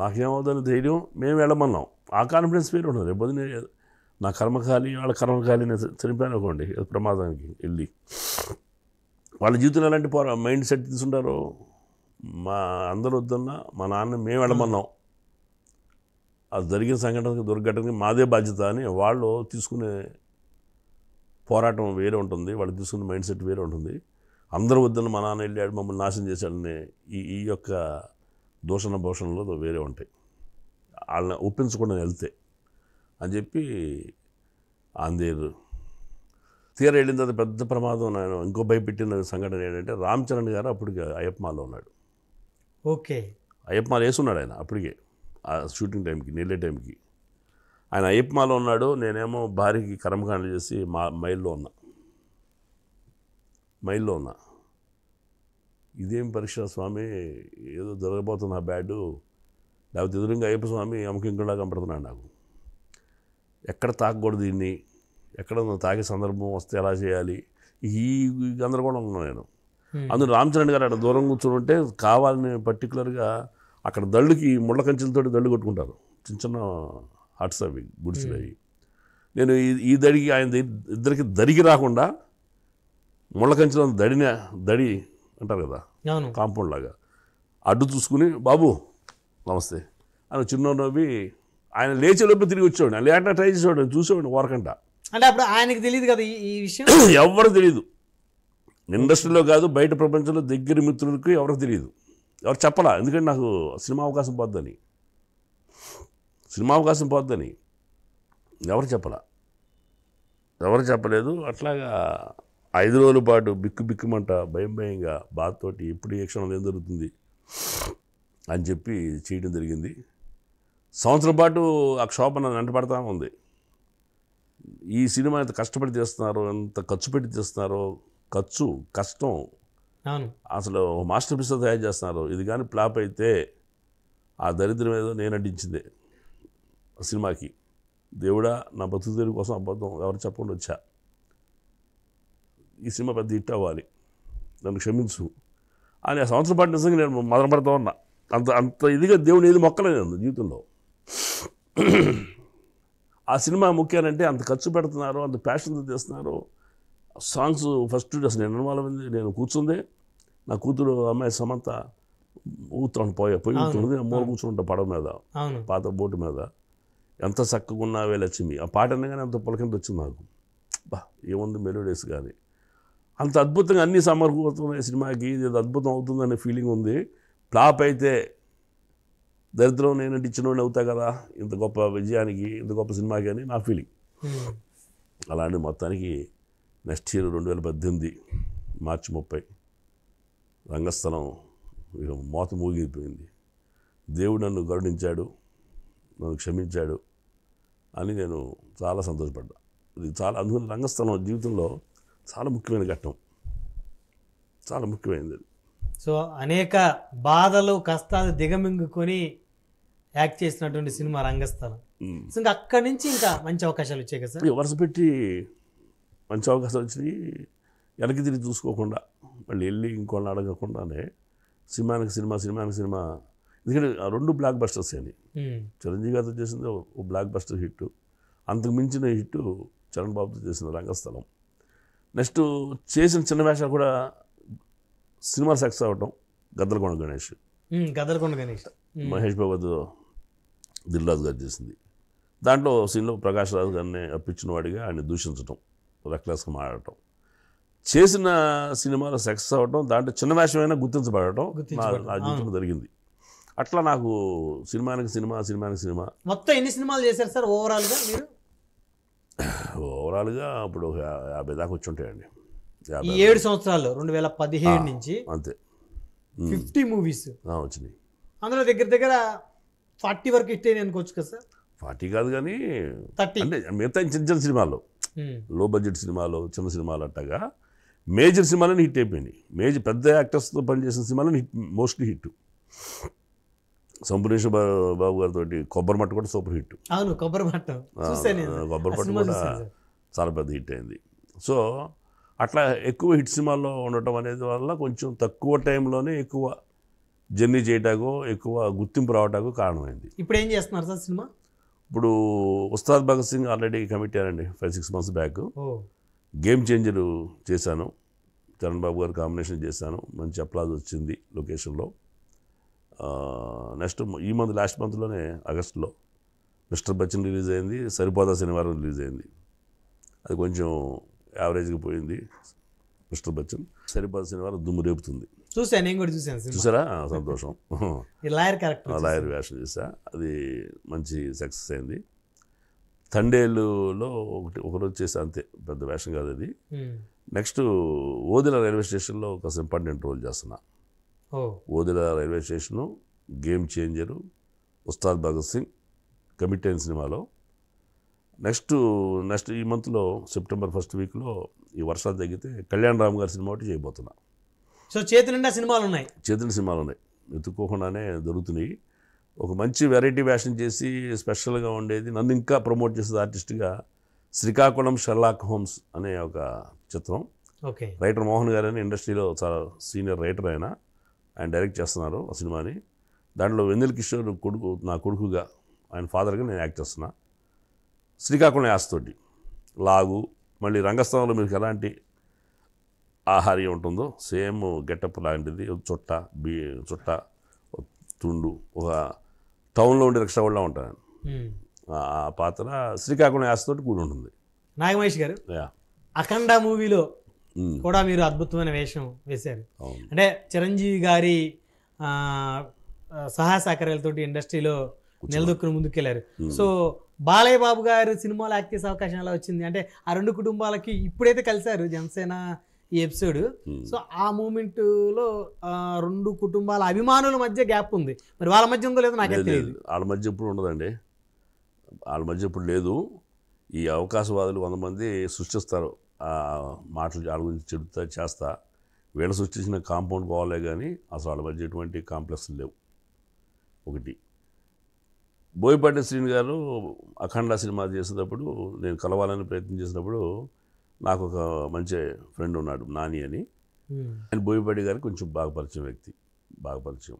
నాకేమవుతుంది ధైర్యం మేము వెళ్ళమన్నాం ఆ కాన్ఫిడెన్స్ వేరే ఉండదు రేపు నా కర్మకాలి వాళ్ళ కర్మకాలి నేను చనిపోయాను అనుకోండి ప్రమాదానికి వెళ్ళి వాళ్ళ జీవితంలో ఎలాంటి పోరా మైండ్ సెట్ తీసుకుంటారు మా అందరు వద్దన్నా మా నాన్న మేము వెళ్ళమన్నాం అది జరిగిన సంఘటనకి దుర్ఘటనకి మాదే బాధ్యత అని వాళ్ళు తీసుకునే పోరాటం వేరే ఉంటుంది వాళ్ళు తీసుకునే మైండ్ సెట్ వేరే ఉంటుంది అందరూ వద్దన్న మా నాన్న వెళ్ళాడు మమ్మల్ని నాశనం చేశాడని ఈ ఈ యొక్క దూషణ భూషణలు వేరే ఉంటాయి వాళ్ళని ఒప్పించకుండా వెళ్తే అని చెప్పి ఆందేరు తీర వెళ్ళిన తర్వాత పెద్ద ప్రమాదం నేను ఇంకో భయపెట్టిన సంఘటన ఏంటంటే రామ్ చరణ్ గారు అప్పటికి అయ్యప్పమాల్లో ఉన్నాడు ఓకే అయ్యప్పమాల వేసున్నాడు ఆయన అప్పటికే ఆ షూటింగ్ టైంకి నీళ్ళే టైంకి ఆయన అయ్యప్పమాలో ఉన్నాడు నేనేమో భార్యకి కర్మకాండలు చేసి మా మైల్లో ఉన్నా మైల్లో ఉన్నా ఇదేం పరీక్ష స్వామి ఏదో ఆ బ్యాడ్ లేకపోతే ఎదురుగా అయ్యప్ప స్వామి ఇంకోలా కనపడుతున్నాడు నాకు ఎక్కడ తాకకూడదు దీన్ని ఎక్కడ తాగే సందర్భం వస్తే ఎలా చేయాలి ఈ గందరగోళంలో ఉన్నాను నేను అందులో రామచరణ్ గారు అక్కడ దూరం కూర్చుంటే కావాలని పర్టికులర్గా అక్కడ దళ్ళుకి ముళ్ళ కంచెలతో దళ్ళు కొట్టుకుంటారు చిన్న చిన్న హార్ట్స్ అవి గుడిసెలు అవి నేను ఈ ఈ దడికి ఆయన ఇద్దరికి దడికి రాకుండా ముళ్ళ కంచెలో దడిన దడి అంటారు కదా కాంపౌండ్ లాగా అడ్డు చూసుకుని బాబు నమస్తే అని చిన్న నవ్వి ఆయన లేచే లోపల తిరిగి వచ్చేవాడు లేట ట్రై చేసేవాడు చూసేవాడు వరకంట అంటే అప్పుడు ఆయనకి తెలియదు కదా ఈ విషయం ఎవరు తెలియదు ఇండస్ట్రీలో కాదు బయట ప్రపంచంలో దగ్గర మిత్రులకు ఎవరికి తెలియదు ఎవరు చెప్పలా ఎందుకంటే నాకు సినిమా అవకాశం పోద్దని సినిమా అవకాశం పోద్దని ఎవరు చెప్పలా ఎవరు చెప్పలేదు అట్లాగా ఐదు రోజుల పాటు బిక్కు బిక్కుమంట భయం భయంగా బాధతోటి ఎప్పుడు ఏ క్షణం ఏం జరుగుతుంది అని చెప్పి చేయడం జరిగింది సంవత్సరం పాటు ఆ క్షోభ వెంటపడతా ఉంది ఈ సినిమా ఎంత కష్టపడి చేస్తున్నారు ఎంత ఖర్చు పెట్టి చేస్తున్నారో ఖర్చు కష్టం అసలు మాస్టర్ పీస్తో తయారు చేస్తున్నారు ఇది కానీ ప్లాప్ అయితే ఆ దరిద్రం ఏదో నేను అడ్డించింది సినిమాకి దేవుడా నా బతుకు కోసం అబద్ధం ఎవరు చెప్పకుండా వచ్చా ఈ సినిమా పెద్ద హిట్ అవ్వాలి నన్ను క్షమించు అని ఆ సంవత్సరం పాటు నిజంగా నేను మదనపడతా ఉన్నా అంత అంత ఇదిగా దేవుని ఏది మొక్కలే నేను జీవితంలో ఆ సినిమా ముఖ్యానంటే అంత ఖర్చు పెడుతున్నారు అంత ప్యాషన్తో తీస్తున్నారు సాంగ్స్ ఫస్ట్ అసలు నేను అనుమానమైంది నేను కూర్చుంది నా కూతురు అమ్మాయి సమంత ఊతున్నాను పోయా పోయి ఊతున్నది మూల కూర్చుంటా పడవ మీద పాత బోటు మీద ఎంత చక్కగా ఉన్నావే లక్ష్మి ఆ పాట అనగానే అంత పులకింత వచ్చింది నాకు బా ఏముంది మెలోడీస్ కానీ అంత అద్భుతంగా అన్ని సమర్పవుతున్నాయి సినిమాకి ఇది అద్భుతం అవుతుందనే ఫీలింగ్ ఉంది ఫ్లాప్ అయితే దరిద్రం నేను ఇచ్చినోడిని అవుతా కదా ఇంత గొప్ప విజయానికి ఇంత గొప్ప సినిమాకి అని నా ఫీలింగ్ hmm. అలాంటి మొత్తానికి నెక్స్ట్ ఇయర్ రెండు వేల పద్దెనిమిది మార్చి ముప్పై రంగస్థలం మోత మూగిపోయింది దేవుడు నన్ను గరుణించాడు నన్ను క్షమించాడు అని నేను చాలా సంతోషపడ్డా ఇది చాలా అందుకని రంగస్థలం జీవితంలో చాలా ముఖ్యమైన ఘట్టం చాలా ముఖ్యమైనది సో అనేక బాధలు కష్టాలు దిగమింగుకొని యాక్ట్ చేసినటువంటి సినిమా రంగస్థలం ఇంకా అక్కడి నుంచి ఇంకా మంచి అవకాశాలు వచ్చాయి కదా సార్ వరుస పెట్టి మంచి అవకాశాలు వచ్చినాయి వెనక్కి తిరిగి చూసుకోకుండా మళ్ళీ వెళ్ళి ఇంకోళ్ళని అడగకుండానే సినిమానికి సినిమా సినిమానికి సినిమా ఎందుకంటే రెండు బ్లాక్ బస్టర్స్ అని చిరంజీవి గారితో చేసింది ఓ బ్లాక్ బస్టర్ హిట్ అంతకు మించిన హిట్ చరణ్ బాబుతో చేసిన రంగస్థలం నెక్స్ట్ చేసిన చిన్న వేషాలు కూడా సినిమా సక్సెస్ అవ్వటం గద్దలకొండ గణేష్ గద్దలకొండ గణేష్ మహేష్ బాబు దిల్రాజు గారు చేసింది దాంట్లో సీన్లో ప్రకాష్ రాజు గారిని అప్పించిన వాడిగా ఆయన దూషించడం రెక్లెస్గా మాట్లాడటం చేసిన సినిమాలో సక్సెస్ అవ్వటం దాంట్లో చిన్న వేషమైనా గుర్తించబడటం నా జీవితం జరిగింది అట్లా నాకు సినిమానికి సినిమా సినిమానికి సినిమా మొత్తం ఎన్ని సినిమాలు చేశారు సార్ ఓవరాల్గా మీరు ఓవరాల్గా అప్పుడు యాభై దాకా వచ్చి ఉంటాయండి ఈ ఏడు సంవత్సరాలు రెండు వేల పదిహేడు నుంచి అంతే ఫిఫ్టీ మూవీస్ వచ్చినాయి అందులో దగ్గర దగ్గర ఫార్టీ వరకు హిట్ అయినాయి అనుకోవచ్చు కదా సార్ ఫార్టీ కాదు కానీ థర్టీ అంటే మిగతా చిన్న చిన్న సినిమాలు లో బడ్జెట్ సినిమాలు చిన్న సినిమాలు అట్టగా మేజర్ సినిమాలని హిట్ అయిపోయినాయి మేజర్ పెద్ద యాక్టర్స్తో పనిచేసిన సినిమాలని hit mostly hit Sampoornesh Babu గారితో కొబ్బరి మట్ట కూడా సూపర్ హిట్ అవును కొబ్బరి మట్ట కొబ్బరి మట్ట కూడా చాలా పెద్ద హిట్ అయింది సో అట్లా ఎక్కువ హిట్ సినిమాల్లో ఉండటం అనేది వల్ల కొంచెం తక్కువ టైంలోనే ఎక్కువ జర్నీ చేయటాకో ఎక్కువ గుర్తింపు రావటాకు కారణమైంది ఇప్పుడు ఏం చేస్తున్నారు సార్ సినిమా ఇప్పుడు ఉస్తాద్ భగత్ సింగ్ ఆల్రెడీ కమిట్ అయ్యారండి five six months back game changer చేశాను చరణ్ బాబు గారు కాంబినేషన్ చేశాను మంచి అప్లాజ్ వచ్చింది లొకేషన్లో నెక్స్ట్ ఈ మంత్ లాస్ట్ మంత్లోనే ఆగస్టులో మిస్టర్ బచ్చన్ రిలీజ్ అయింది సరిపోదా శనివారం రిలీజ్ అయింది అది కొంచెం యావరేజ్గా పోయింది మిస్టర్ బచ్చన్ సరిపోదా శనివారం దుమ్ము రేపుతుంది చూసాను నేను కూడా చూసాను చూసారా సంతోషం లాయర్ క్యారెక్టర్ లాయర్ వేషన్ చూసా అది మంచి సక్సెస్ అయింది తండేలులో ఒకటి ఒకరోజు చేసి అంతే పెద్ద వేషం కాదు అది నెక్స్ట్ ఓదిల రైల్వే స్టేషన్లో ఒక ఇంపార్టెంట్ రోల్ చేస్తున్నా ఓదిల railway station game changer Ustaad Bhagat Singh commit సినిమాలో నెక్స్ట్ నెక్స్ట్ ఈ మంత్లో సెప్టెంబర్ ఫస్ట్ వీక్లో ఈ వర్షాలు తగ్గితే కళ్యాణ్ రామ్ గారి సినిమా ఒకటి చేయబోతున్నా సో చేతి నిండా సినిమాలు ఉన్నాయి చేతి సినిమాలు ఉన్నాయి వెతుక్కోకుండానే దొరుకుతున్నాయి ఒక మంచి వెరైటీ వ్యాషన్ చేసి స్పెషల్గా ఉండేది నన్ను ఇంకా ప్రమోట్ చేసేది ఆర్టిస్ట్గా శ్రీకాకుళం షర్లాక్ హోమ్స్ అనే ఒక చిత్రం ఓకే రైటర్ మోహన్ గారు అని ఇండస్ట్రీలో చాలా సీనియర్ రైటర్ ఆయన ఆయన డైరెక్ట్ చేస్తున్నారు ఆ సినిమాని దాంట్లో వెన్నెల కిషోర్ కొడుకు నా కొడుకుగా ఆయన ఫాదర్గా నేను యాక్ట్ చేస్తున్నా శ్రీకాకుళం యాస్తోటి లాగు మళ్ళీ రంగస్థానంలో మీకు ఎలాంటి ఆహార్యం ఉంటుందో సేమ్ గెటప్ లాంటిది చుట్ట బీ చుట్ట తుండు ఒక టౌన్లో ఉండే రిక్షా కూడా ఉంటాను ఆ పాత్ర శ్రీకాకుళం యాస్తోటి కూడి ఉంటుంది నాగమహేష్ గారు అఖండ మూవీలో కూడా మీరు అద్భుతమైన వేషం వేశారు అంటే చిరంజీవి గారి సహాయ సహకారాలతో ఇండస్ట్రీలో నిలదొక్కుని ముందుకెళ్లారు సో బాలయ్య బాబు గారు సినిమాలో యాక్ట్ చేసే అవకాశం ఎలా వచ్చింది అంటే ఆ రెండు కుటుంబాలకి ఇప్పుడైతే కలిశారు జనసేన ఈ ఎపిసోడ్ సో ఆ మూమెంట్లో రెండు కుటుంబాల అభిమానుల మధ్య గ్యాప్ ఉంది మరి వాళ్ళ మధ్య ఉందో లేదో నాకు వాళ్ళ మధ్య ఇప్పుడు ఉండదండి వాళ్ళ మధ్య ఇప్పుడు లేదు ఈ అవకాశవాదులు వంద మంది సృష్టిస్తారు మాటలు వాళ్ళ గురించి చెబుతా చేస్తా వీళ్ళు సృష్టించిన కాంపౌండ్ పోవాలే కానీ అసలు వాళ్ళ మధ్య ఎటువంటి కాంప్లెక్స్ లేవు ఒకటి బోయపాటి శ్రీని గారు అఖండ సినిమా చేసేటప్పుడు నేను కలవాలని ప్రయత్నం చేసినప్పుడు నాకు ఒక మంచి ఫ్రెండ్ ఉన్నాడు నాని అని hmm. ఆయన బోయపాటి గారు కొంచెం బాగా పరిచయం వ్యక్తి బాగా పరిచయం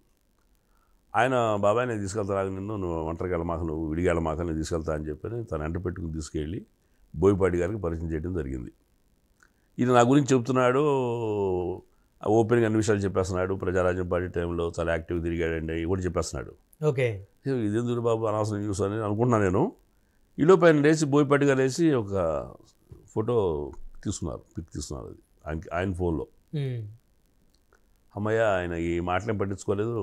ఆయన బాబాయ్ నేను తీసుకెళ్తా రాగా నిన్ను నువ్వు ఒంటరికి వెళ్ళమాక నువ్వు విడిగా వెళ్ళమాక నేను తీసుకెళ్తా అని చెప్పి తను ఎంట పెట్టుకుని తీసుకెళ్ళి బోయపాటి గారికి పరిచయం చేయడం జరిగింది ఇది నా గురించి చెబుతున్నాడు ఓపెన్గా అన్ని విషయాలు చెప్పేస్తున్నాడు ప్రజారాజ్యం పార్టీ టైంలో చాలా యాక్టివ్గా తిరిగాడండి కూడా చెప్పేస్తున్నాడు ఓకే ఇదెందుకు బాబు అనవసరం న్యూస్ అని అనుకుంటున్నాను నేను ఈలో పైన లేచి బోయపాటి గారు లేచి ఒక ఫోటో తీసుకున్నారు పిక్ తీసుకున్నారు అది ఆయన ఆయన ఫోన్లో అమ్మయ్య ఆయన ఈ మాటలేం పట్టించుకోలేదు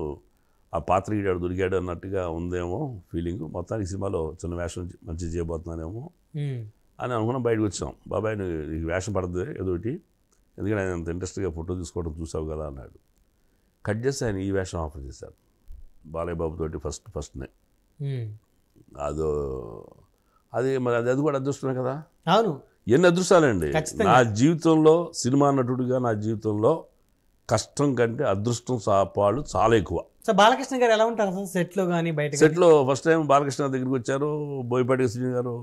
ఆ పాత్ర గీడాడు దొరికాడు అన్నట్టుగా ఉందేమో ఫీలింగ్ మొత్తానికి సినిమాలో చిన్న వేషం మంచి చేయబోతున్నానేమో అని అనుకున్నాం బయటకు వచ్చాం బాబాయ్ నీకు వేషం పడద్దు ఏదోటి ఎందుకంటే ఆయన అంత ఇంట్రెస్ట్గా ఫోటో తీసుకోవడం చూసావు కదా అన్నాడు కట్ చేసి ఆయన ఈ వేషం ఆఫర్ చేశారు బాలయ్య తోటి ఫస్ట్ ఫస్ట్నే అదో అది మరి అది అది కూడా అదృష్టమే కదా అవును ఎన్ని అదృష్టాలండి నా జీవితంలో సినిమా నటుడిగా నా జీవితంలో కష్టం కంటే అదృష్టం సాపాలు చాలా ఎక్కువ సో బాలకృష్ణ గారు ఎలా ఉంటారు సెట్లో కానీ బయట సెట్లో ఫస్ట్ టైం బాలకృష్ణ దగ్గరికి వచ్చారు బోయపాటి శ్రీ గారు